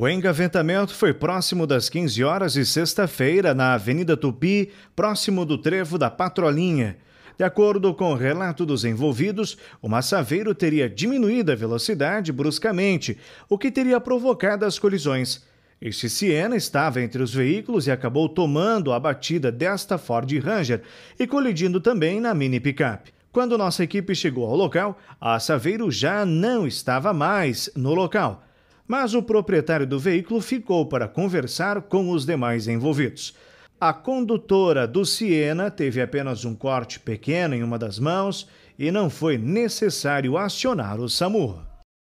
O engavetamento foi próximo das 15 horas de sexta-feira na Avenida Tupi, próximo do trevo da Patrolinha. De acordo com o relato dos envolvidos, o massaveiro teria diminuído a velocidade bruscamente, o que teria provocado as colisões. Este Siena estava entre os veículos e acabou tomando a batida desta Ford Ranger e colidindo também na mini picape. Quando nossa equipe chegou ao local, a Saveiro já não estava mais no local mas o proprietário do veículo ficou para conversar com os demais envolvidos. A condutora do Siena teve apenas um corte pequeno em uma das mãos e não foi necessário acionar o SAMU.